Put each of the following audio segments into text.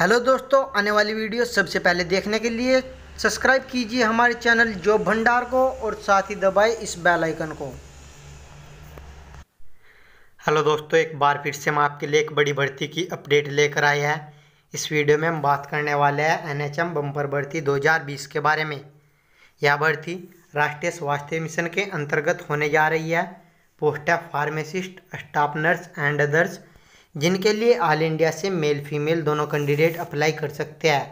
hello दोस्तों आने वाली वीडियो सबसे पहले देखने के लिए सब्सक्राइब कीजिए हमारे चैनल जॉब भंडार को और साथ ही दबाए इस बेल आइकन को हेलो दोस्तों एक बार फिर से हम आपके लिए एक बड़ी भर्ती की अपडेट लेकर आए हैं इस वीडियो में हम बात करने वाले हैं एनएचएम बम्पर भर्ती 2020 के बारे में यह भर्ती राष्ट्रीय स्वास्थ्य मिशन के अंतर्गत होने जा रही है post of pharmacist staff nurse and others जिनके लिए ऑल इंडिया से मेल फीमेल दोनों कैंडिडेट अप्लाई कर सकते हैं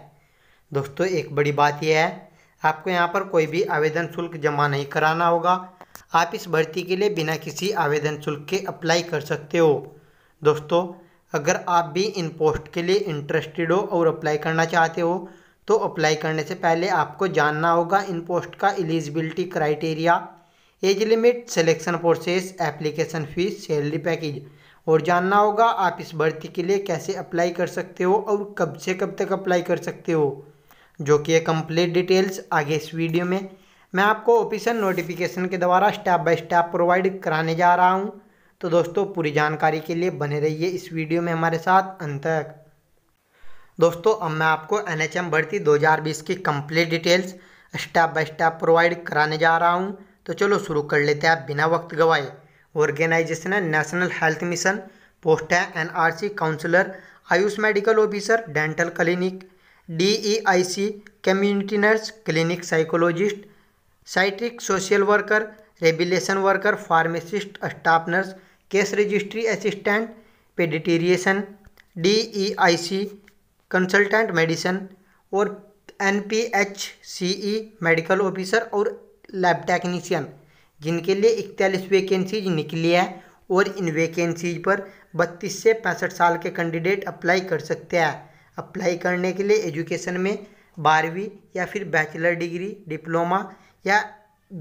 दोस्तों एक बड़ी बात यह है आपको यहाँ पर कोई भी आवेदन शुल्क जमा नहीं कराना होगा आप इस भर्ती के लिए बिना किसी आवेदन शुल्क के अप्लाई कर सकते हो दोस्तों अगर आप भी इन पोस्ट के लिए इंटरेस्टेड हो और अप्लाई करना चाहते हो तो अप्लाई करने से पहले आपको जानना होगा इन पोस्ट का eligibility criteria age limit selection process application fees salary package और जानना होगा आप इस भर्ती के लिए कैसे अप्लाई कर सकते हो और कब से कब तक अप्लाई कर सकते हो जो कि है कंप्लीट डिटेल्स आगे इस वीडियो में मैं आपको ऑफिसर नोटिफिकेशन के द्वारा स्टेप बाय स्टेप प्रोवाइड कराने जा रहा हूँ तो दोस्तों पूरी जानकारी के लिए बने रहिए इस वीडियो में हमारे साथ अंत तक दोस्तों अब मैं आपको एन भर्ती दो की complete details step by step provide कराने जा रहा हूँ तो चलो शुरू कर लेते हैं बिना वक्त गवाए ऑर्गेनाइजेशन है नेशनल हेल्थ मिशन पोस्ट है N R C counsellor AYUSH medical officer dental clinic DEIC community nurse clinic psychologist psychiatric social worker rehabilitation worker pharmacist staff nurse case registry assistant paediatrician DEIC consultant medicine और N P H C E medical officer और lab technician जिनके लिए इकतालीस vacancies निकली है और इन vacancies पर बत्तीस से पैंसठ साल के कैंडिडेट अप्लाई कर सकते हैं अप्लाई करने के लिए एजुकेशन में बारहवीं या फिर बैचलर डिग्री डिप्लोमा या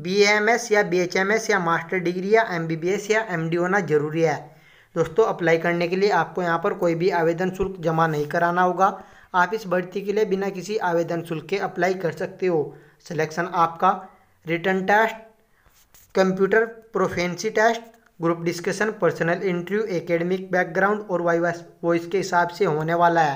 बी एम एस या बी एच एम एस या मास्टर डिग्री या एम बी बी एस या एम डी होना ज़रूरी है दोस्तों अप्लाई करने के लिए आपको यहाँ पर कोई भी आवेदन शुल्क जमा नहीं कराना होगा आप इस भर्ती के लिए बिना किसी आवेदन शुल्क के अप्लाई कर सकते हो सिलेक्शन आपका written test computer proficiency test group discussion personal interview academic background और वाइस वॉइस के हिसाब से होने वाला है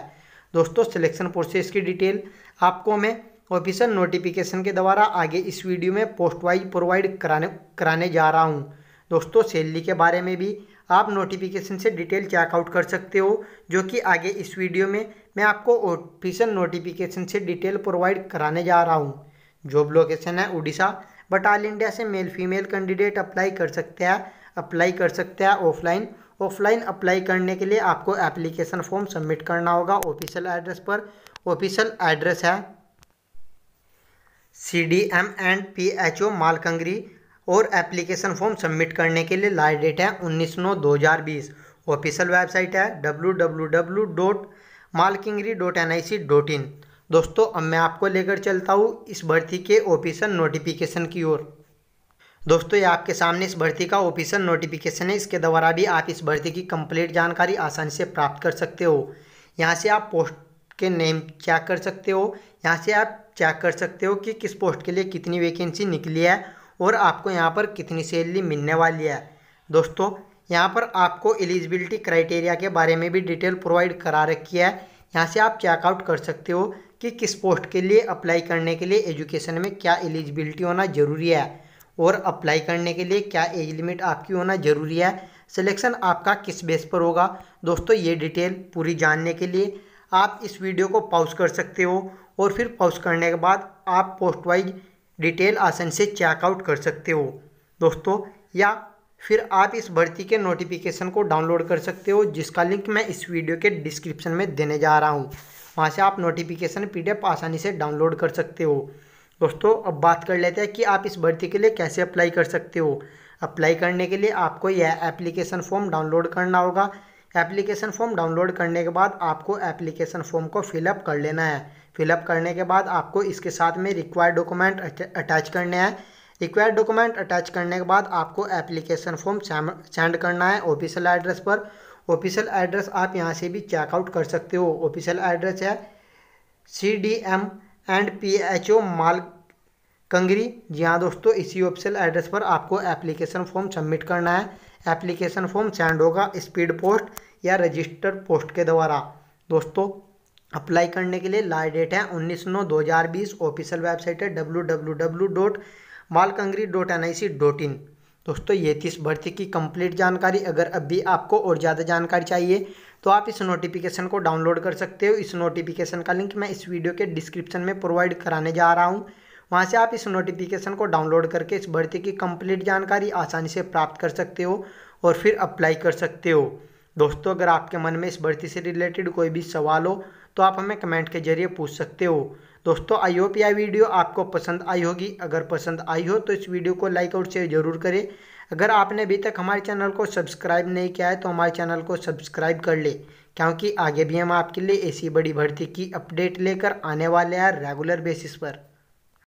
दोस्तों सिलेक्शन प्रोसेस की डिटेल आपको मैं ऑफिशियल नोटिफिकेशन के द्वारा आगे इस वीडियो में पोस्ट वाइज प्रोवाइड कराने कराने जा रहा हूँ दोस्तों सैलरी के बारे में भी आप नोटिफिकेशन से डिटेल चेकआउट कर सकते हो जो कि आगे इस वीडियो में मैं आपको ऑफिशियल नोटिफिकेशन से डिटेल प्रोवाइड कराने जा रहा हूँ जॉब लोकेशन है उड़ीसा बट ऑल इंडिया से मेल फीमेल कैंडिडेट अप्लाई कर सकते हैं अप्लाई कर सकते हैं ऑफलाइन ऑफलाइन अप्लाई करने के लिए आपको एप्लीकेशन फॉर्म सबमिट करना होगा ऑफिशियल एड्रेस पर ऑफिशियल एड्रेस है C D M and P H O Malkangiri और एप्लीकेशन फॉर्म सबमिट करने के लिए लास्ट डेट है उन्नीस नौ दो हज़ार बीस ऑफिशियल वेबसाइट है W W W dot Malkangiri dot N I C dot in दोस्तों अब मैं आपको लेकर चलता हूँ इस भर्ती के ऑफिसर नोटिफिकेशन की ओर दोस्तों ये आपके सामने इस भर्ती का ऑफिसर नोटिफिकेशन है इसके द्वारा भी आप इस भर्ती की कंप्लीट जानकारी आसानी से प्राप्त कर सकते हो यहाँ से आप पोस्ट के नेम चेक कर सकते हो यहाँ से आप चेक कर सकते हो कि किस पोस्ट के लिए कितनी वैकेंसी निकली है और आपको यहाँ पर कितनी सैलरी मिलने वाली है दोस्तों यहाँ पर आपको एलिजिबिलिटी क्राइटेरिया के बारे में भी डिटेल प्रोवाइड करा रखी है यहाँ से आप चेकआउट कर सकते हो कि किस पोस्ट के लिए अप्लाई करने के लिए एजुकेशन में क्या एलिजिबिलिटी होना ज़रूरी है और अप्लाई करने के लिए क्या एज लिमिट आपकी होना ज़रूरी है सिलेक्शन आपका किस बेस पर होगा दोस्तों ये डिटेल पूरी जानने के लिए आप इस वीडियो को पॉज कर सकते हो और फिर पॉज करने के बाद आप पोस्ट वाइज डिटेल आसन से चेकआउट कर सकते हो दोस्तों या फिर आप इस भर्ती के नोटिफिकेशन को डाउनलोड कर सकते हो जिसका लिंक मैं इस वीडियो के डिस्क्रिप्शन में देने जा रहा हूँ वहाँ से आप नोटिफिकेशन पी आसानी से डाउनलोड कर सकते हो दोस्तों अब बात कर लेते हैं कि आप इस भर्ती के लिए कैसे अप्लाई कर सकते हो अप्लाई करने के लिए आपको यह एप्लीकेशन फॉर्म डाउनलोड करना होगा एप्लीकेशन फॉर्म डाउनलोड करने के बाद आपको एप्लीकेशन फॉर्म को फिलअप कर लेना है फिलअप करने के बाद आपको इसके साथ में रिक्वायर्ड डॉक्यूमेंट अटैच करने हैं रिक्वायर्ड डॉक्यूमेंट अटैच करने के बाद आपको एप्लीकेशन फॉर्म सेंड करना है ऑफिशियल एड्रेस पर ऑफिशियल एड्रेस आप यहाँ से भी चेकआउट कर सकते हो ऑफिशियल एड्रेस है C D M and P H O Malkangiri जी हाँ दोस्तों इसी ऑफिशियल एड्रेस पर आपको एप्लीकेशन फॉर्म सबमिट करना है एप्लीकेशन फॉर्म सेंड होगा स्पीड पोस्ट या रजिस्टर पोस्ट के द्वारा दोस्तों अप्लाई करने के लिए लास्ट डेट है उन्नीस नौ दो हज़ार बीस ऑफिशियल वेबसाइट है W W W dot Malkangiri dot N I C dot in दोस्तों ये थी इस भर्ती की कंप्लीट जानकारी अगर अभी आपको और ज़्यादा जानकारी चाहिए तो आप इस नोटिफिकेशन को डाउनलोड कर सकते हो इस नोटिफिकेशन का लिंक मैं इस वीडियो के डिस्क्रिप्शन में प्रोवाइड कराने जा रहा हूँ वहाँ से आप इस नोटिफिकेशन को डाउनलोड करके इस भर्ती की कंप्लीट जानकारी आसानी से प्राप्त कर सकते हो और फिर अप्लाई कर सकते हो दोस्तों अगर आपके मन में इस भर्ती से रिलेटेड कोई भी सवाल हो तो आप हमें कमेंट के जरिए पूछ सकते हो दोस्तों आई होप यह वीडियो आपको पसंद आई होगी अगर पसंद आई हो तो इस वीडियो को लाइक और शेयर जरूर करें अगर आपने अभी तक हमारे चैनल को सब्सक्राइब नहीं किया है तो हमारे चैनल को सब्सक्राइब कर ले क्योंकि आगे भी हम आपके लिए ऐसी बड़ी भर्ती की अपडेट लेकर आने वाले हैं रेगुलर बेसिस पर